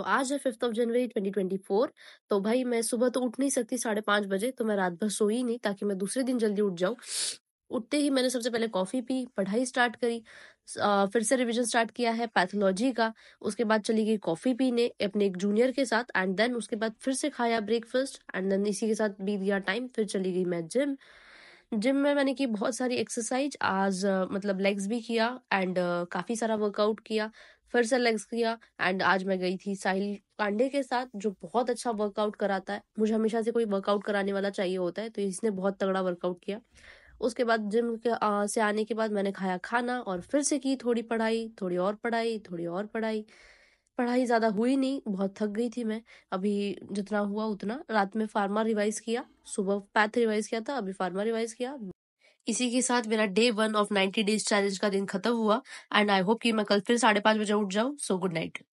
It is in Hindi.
तो आज है fifth of January twenty twenty four तो भाई मैं सुबह तो उठ नहीं सकती साढ़े पाँच बजे तो मैं रात भर सोई नहीं ताकि मैं दूसरे दिन जल्दी उठ जाऊँ उठते ही मैंने सबसे पहले कॉफ़ी पी पढ़ाई स्टार्ट करी फिर से रिवीजन स्टार्ट किया है पैथोलॉजी का उसके बाद चली गई कॉफ़ी पीने अपने एक जूनियर के साथ एंड देन उसके बाद फिर से खाया ब्रेकफास्ट एंड देन इसी के साथ बीत गया टाइम फिर चली गई मैं जिम जिम में मैंने की बहुत सारी एक्सरसाइज आज मतलब लेग्स भी किया एंड काफ़ी सारा वर्कआउट किया फिर से लेग्स किया एंड आज मैं गई थी साहिल पांडे के साथ जो बहुत अच्छा वर्कआउट कराता है मुझे हमेशा से कोई वर्कआउट कराने वाला चाहिए होता है तो इसने बहुत तगड़ा वर्कआउट किया उसके बाद जिम के आ, से आने के बाद मैंने खाया खाना और फिर से की थोड़ी पढ़ाई थोड़ी और पढ़ाई थोड़ी और पढ़ाई पढ़ाई ज़्यादा हुई नहीं बहुत थक गई थी मैं अभी जितना हुआ उतना रात में फार्मा रिवाइज़ किया सुबह पैथ रिवाइज़ किया था अभी फार्मा रिवाइज़ किया इसी के साथ मेरा day one of ninety days challenge का दिन खत्म हुआ एंड आई होप कि मैं कल फिर साढ़े पांच बजे उठ जाऊँ सो गुड नाइट